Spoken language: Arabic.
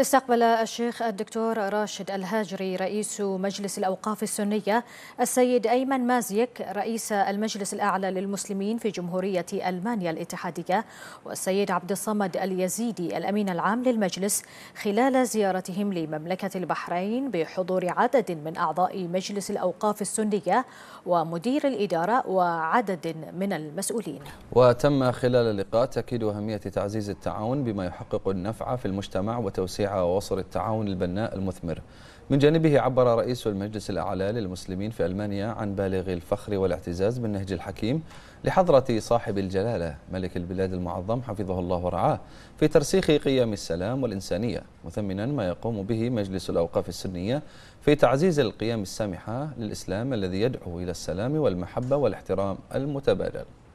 استقبل الشيخ الدكتور راشد الهاجري رئيس مجلس الأوقاف السنية السيد أيمن مازيك رئيس المجلس الأعلى للمسلمين في جمهورية ألمانيا الاتحادية والسيد عبد الصمد اليزيدي الأمين العام للمجلس خلال زيارتهم لمملكة البحرين بحضور عدد من أعضاء مجلس الأوقاف السنية ومدير الإدارة وعدد من المسؤولين وتم خلال اللقاء تأكيد أهمية تعزيز التعاون بما يحقق النفع في المجتمع وتوسيع الرائعة ووصل التعاون البناء المثمر من جانبه عبر رئيس المجلس الأعلى للمسلمين في ألمانيا عن بالغ الفخر والاعتزاز بالنهج الحكيم لحضرة صاحب الجلالة ملك البلاد المعظم حفظه الله ورعاه في ترسيخ قيم السلام والإنسانية مثمنا ما يقوم به مجلس الأوقاف السنية في تعزيز القيم السامحة للإسلام الذي يدعو إلى السلام والمحبة والاحترام المتبادل